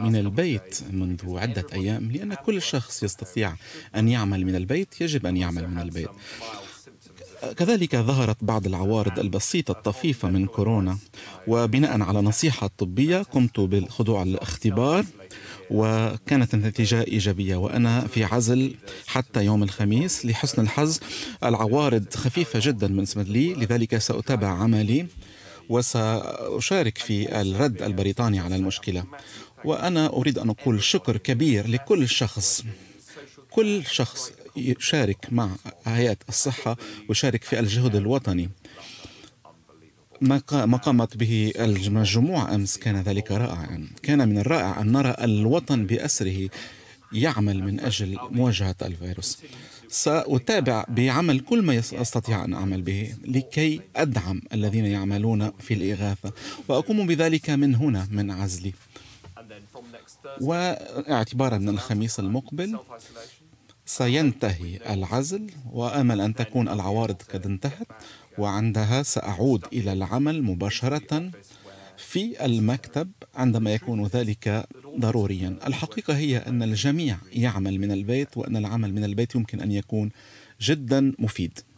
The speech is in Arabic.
من البيت منذ عدة أيام لأن كل شخص يستطيع أن يعمل من البيت يجب أن يعمل من البيت كذلك ظهرت بعض العوارض البسيطة الطفيفة من كورونا وبناء على نصيحة طبية قمت بالخضوع للاختبار وكانت النتيجة إيجابية وأنا في عزل حتى يوم الخميس لحسن الحظ العوارض خفيفة جدا بالنسبة لي لذلك سأتابع عملي وسأشارك في الرد البريطاني على المشكلة وأنا أريد أن أقول شكر كبير لكل شخص كل شخص يشارك مع هيئة الصحة ويشارك في الجهد الوطني ما قامت به الجموع أمس كان ذلك رائعا كان من الرائع أن نرى الوطن بأسره يعمل من أجل مواجهة الفيروس سأتابع بعمل كل ما أستطيع أن أعمل به لكي أدعم الذين يعملون في الإغاثة وأقوم بذلك من هنا من عزلي واعتبارا من الخميس المقبل سينتهي العزل وامل ان تكون العوارض قد انتهت وعندها ساعود الى العمل مباشره في المكتب عندما يكون ذلك ضروريا الحقيقة هي أن الجميع يعمل من البيت وأن العمل من البيت يمكن أن يكون جدا مفيد